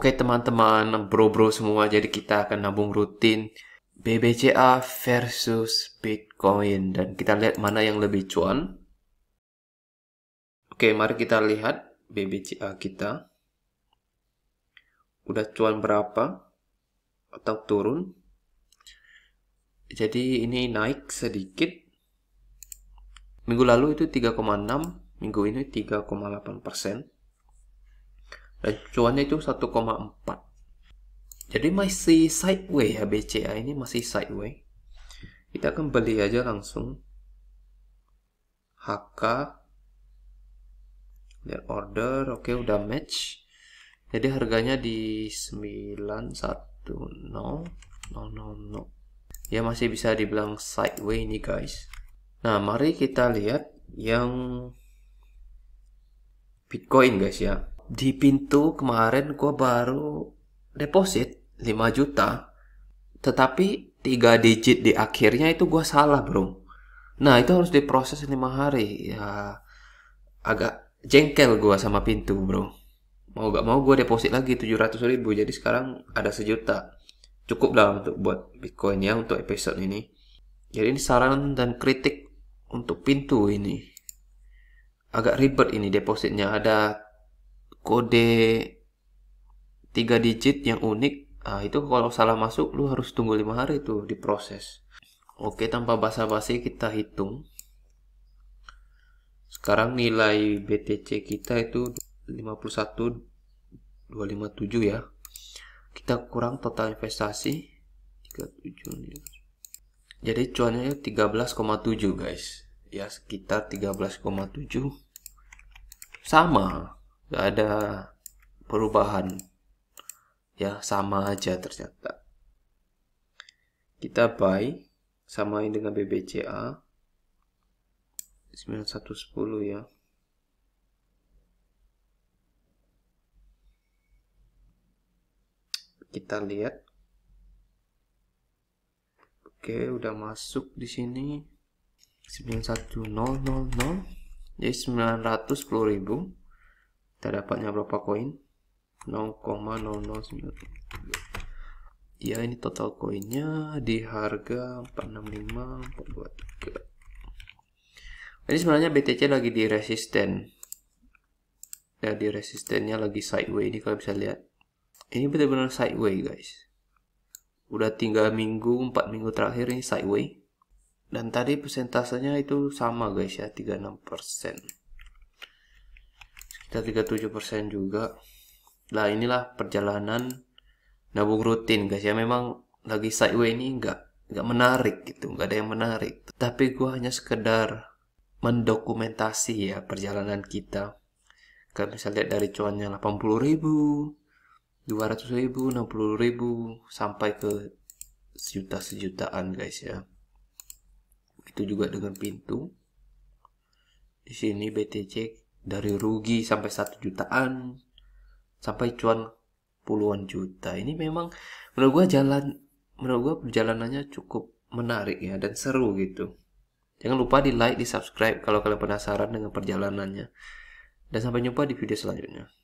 Oke teman-teman, bro-bro semua, jadi kita akan nabung rutin BBCA versus Bitcoin dan kita lihat mana yang lebih cuan. Oke, mari kita lihat BBCA kita. Udah cuan berapa? Atau turun? Jadi ini naik sedikit. Minggu lalu itu 3,6, minggu ini 3,8 persen dan cuannya itu 1,4 jadi masih sideways ya BCA ini masih sideways kita akan beli aja langsung HK the order oke okay, udah match jadi harganya di 910 no no no ya masih bisa dibilang sideways nih guys nah mari kita lihat yang Bitcoin guys ya di pintu kemarin gue baru deposit 5 juta. Tetapi tiga digit di akhirnya itu gue salah bro. Nah itu harus diproses lima hari. Ya agak jengkel gue sama pintu bro. Mau gak mau gue deposit lagi 700 ribu. Jadi sekarang ada sejuta. Cukup lah untuk buat bitcoin Bitcoinnya untuk episode ini. Jadi ini saran dan kritik untuk pintu ini. Agak ribet ini depositnya. Ada kode tiga digit yang unik nah, itu kalau salah masuk lu harus tunggu lima hari itu diproses oke tanpa basa-basi kita hitung sekarang nilai BTC kita itu 51 257 ya kita kurang total investasi 37 jadi cuannya 13,7 guys ya sekitar 13,7 sama nggak ada perubahan ya sama aja ternyata kita buy samain dengan BBCA 9110 ya kita lihat oke udah masuk di sini 91000 jadi 910.000 kita dapatnya berapa koin? 0,009. Ya, ini total koinnya di harga 465 423. Ini sebenarnya BTC lagi di resisten. Ya, di resistennya lagi sideways ini kalau bisa lihat. Ini benar-benar sideways, guys. Udah tinggal minggu, 4 minggu terakhir ini sideways. Dan tadi persentasenya itu sama guys ya, 36% sekitar 37% juga lah inilah perjalanan nabung rutin guys ya memang lagi sideway ini nggak nggak menarik gitu nggak ada yang menarik tapi gue hanya sekedar mendokumentasi ya perjalanan kita kalian bisa lihat dari cuannya 80 ribu 200 ribu 60 ribu sampai ke sejuta sejutaan guys ya itu juga dengan pintu di sini BTC dari rugi sampai satu jutaan sampai cuan puluhan juta ini memang menurut gue jalan menurut gua perjalanannya cukup menarik ya dan seru gitu jangan lupa di like di subscribe kalau kalian penasaran dengan perjalanannya dan sampai jumpa di video selanjutnya